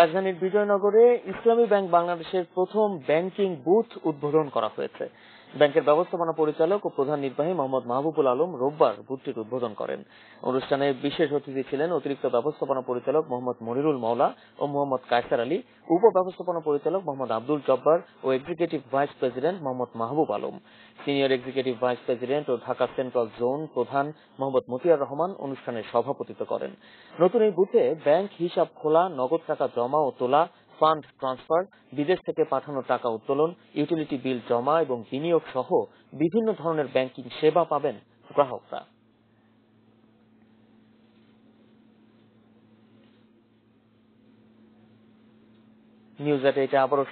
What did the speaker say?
রাজধানীর বিজয়নগরে ইসলামী ব্যাংক বাংলাদেশের প্রথম ব্যাংকিং বুথ উদ্বোধন করা হয়েছে ব্যাংকের ব্যবস্থাপনা পরিচালক ও প্রধান নির্বাহী মোহাম্মদ মাহবুবুল আলম রোববার বুথটির উদ্বোধন করেন অনুষ্ঠানে বিশেষ অতিথি ছিলেন অতিরিক্ত ব্যবস্থাপনা পরিচালক মোহাম্মদ মনিরুল মাওলা ও মোহাম্মদ কায়সার আলী উপ ব্যবস্থাপনা পরিচালক মোহাম্মদ আব্দুল জব্বার ও executive vice president Mohammad Mahbub Alam senior executive vice president ও ঢাকা সেন্ট্রাল জোন প্রধান মোহাম্মদ মতিয়ার রহমান অনুষ্ঠানে সভাপতিত্ব করেন নতুন এই বুথে ব্যাংক হিসাব খোলা নগদ টাকা জমা ও তোলা ফান্ড ট্রান্সফার বিদেশ থেকে পাঠানো টাকা উত্তোলন ইউটিলিটি বিল জমা এবং বিনিয়োগ সহ বিভিন্ন ধরনের ব্যাংকিং সেবা পাবেন গ্রাহকরা নিউজ এটা আবারও